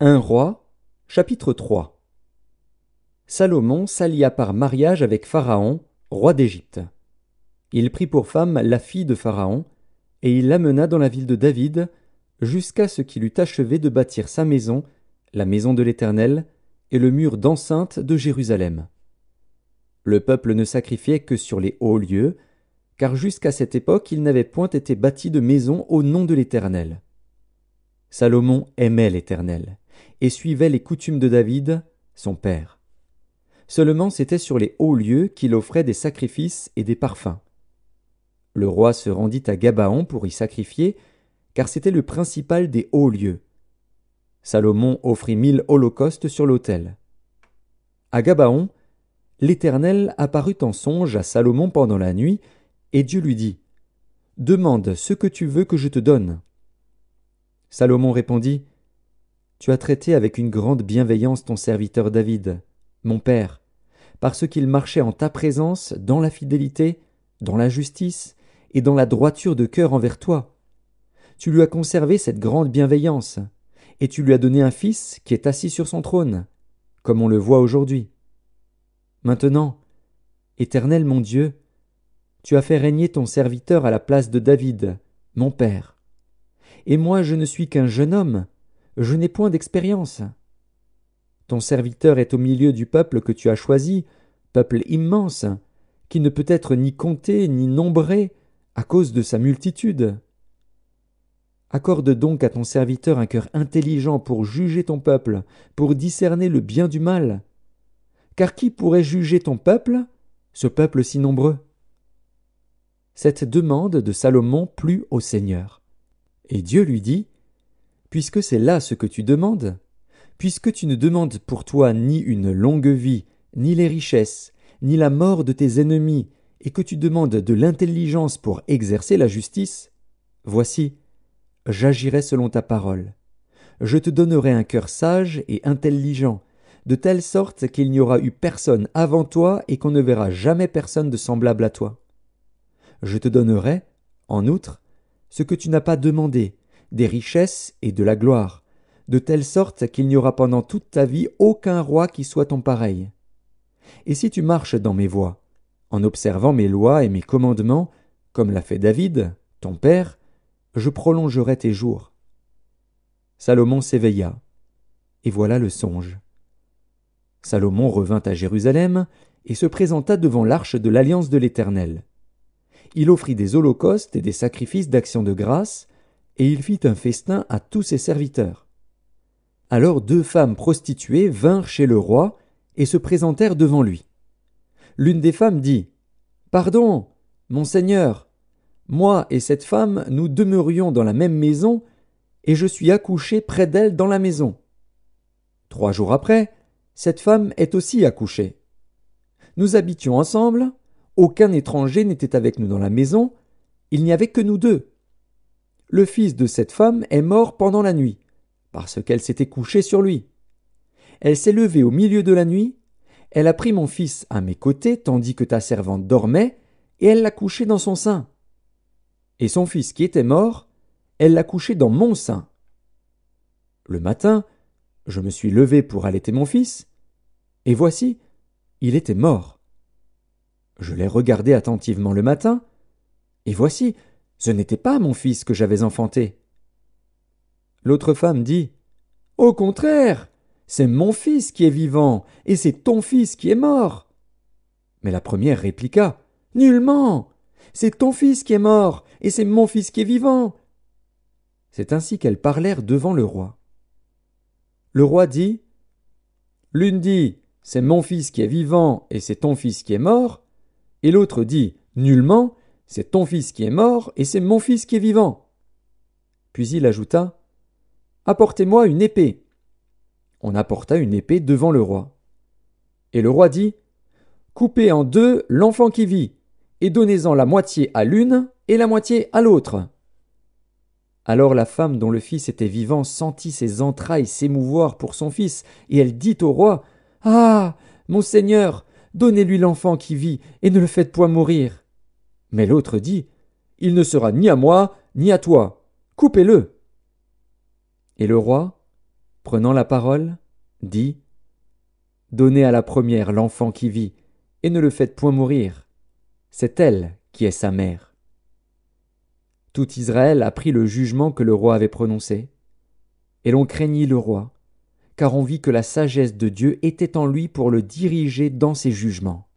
1 Roi, chapitre 3 Salomon s'allia par mariage avec Pharaon, roi d'Égypte. Il prit pour femme la fille de Pharaon, et il l'amena dans la ville de David, jusqu'à ce qu'il eût achevé de bâtir sa maison, la maison de l'Éternel, et le mur d'enceinte de Jérusalem. Le peuple ne sacrifiait que sur les hauts lieux, car jusqu'à cette époque il n'avait point été bâti de maison au nom de l'Éternel. Salomon aimait l'Éternel et suivait les coutumes de David, son père. Seulement c'était sur les hauts lieux qu'il offrait des sacrifices et des parfums. Le roi se rendit à Gabaon pour y sacrifier, car c'était le principal des hauts lieux. Salomon offrit mille holocaustes sur l'autel. À Gabaon, l'Éternel apparut en songe à Salomon pendant la nuit, et Dieu lui dit Demande ce que tu veux que je te donne. Salomon répondit tu as traité avec une grande bienveillance ton serviteur David, mon Père, parce qu'il marchait en ta présence dans la fidélité, dans la justice, et dans la droiture de cœur envers toi. Tu lui as conservé cette grande bienveillance, et tu lui as donné un fils qui est assis sur son trône, comme on le voit aujourd'hui. Maintenant, Éternel mon Dieu, tu as fait régner ton serviteur à la place de David, mon père. Et moi je ne suis qu'un jeune homme, je n'ai point d'expérience. Ton serviteur est au milieu du peuple que tu as choisi, peuple immense, qui ne peut être ni compté ni nombré à cause de sa multitude. Accorde donc à ton serviteur un cœur intelligent pour juger ton peuple, pour discerner le bien du mal. Car qui pourrait juger ton peuple, ce peuple si nombreux Cette demande de Salomon plut au Seigneur. Et Dieu lui dit puisque c'est là ce que tu demandes, puisque tu ne demandes pour toi ni une longue vie, ni les richesses, ni la mort de tes ennemis, et que tu demandes de l'intelligence pour exercer la justice, voici, j'agirai selon ta parole. Je te donnerai un cœur sage et intelligent, de telle sorte qu'il n'y aura eu personne avant toi et qu'on ne verra jamais personne de semblable à toi. Je te donnerai, en outre, ce que tu n'as pas demandé, des richesses et de la gloire, de telle sorte qu'il n'y aura pendant toute ta vie aucun roi qui soit ton pareil. Et si tu marches dans mes voies, en observant mes lois et mes commandements, comme l'a fait David, ton père, je prolongerai tes jours. Salomon s'éveilla, et voilà le songe. Salomon revint à Jérusalem et se présenta devant l'arche de l'alliance de l'Éternel. Il offrit des holocaustes et des sacrifices d'action de grâce, et il fit un festin à tous ses serviteurs. Alors deux femmes prostituées vinrent chez le roi et se présentèrent devant lui. L'une des femmes dit Pardon, monseigneur, moi et cette femme, nous demeurions dans la même maison, et je suis accouchée près d'elle dans la maison. Trois jours après, cette femme est aussi accouchée. Nous habitions ensemble, aucun étranger n'était avec nous dans la maison, il n'y avait que nous deux le fils de cette femme est mort pendant la nuit, parce qu'elle s'était couchée sur lui. Elle s'est levée au milieu de la nuit, elle a pris mon fils à mes côtés tandis que ta servante dormait, et elle l'a couché dans son sein. Et son fils qui était mort, elle l'a couché dans mon sein. Le matin, je me suis levé pour allaiter mon fils, et voici, il était mort. Je l'ai regardé attentivement le matin, et voici, ce n'était pas mon fils que j'avais enfanté. L'autre femme dit Au contraire, c'est mon fils qui est vivant, et c'est ton fils qui est mort. Mais la première répliqua Nullement. C'est ton fils qui est mort, et c'est mon fils qui est vivant. C'est ainsi qu'elles parlèrent devant le roi. Le roi dit L'une dit C'est mon fils qui est vivant, et c'est ton fils qui est mort, et l'autre dit Nullement, c'est ton fils qui est mort, et c'est mon fils qui est vivant. Puis il ajouta. Apportez-moi une épée. On apporta une épée devant le roi. Et le roi dit. Coupez en deux l'enfant qui vit, et donnez-en la moitié à l'une et la moitié à l'autre. Alors la femme dont le fils était vivant sentit ses entrailles s'émouvoir pour son fils, et elle dit au roi. Ah. Mon Seigneur, donnez lui l'enfant qui vit, et ne le faites point mourir. Mais l'autre dit Il ne sera ni à moi, ni à toi. Coupez-le. Et le roi, prenant la parole, dit Donnez à la première l'enfant qui vit, et ne le faites point mourir. C'est elle qui est sa mère. Tout Israël apprit le jugement que le roi avait prononcé. Et l'on craignit le roi, car on vit que la sagesse de Dieu était en lui pour le diriger dans ses jugements.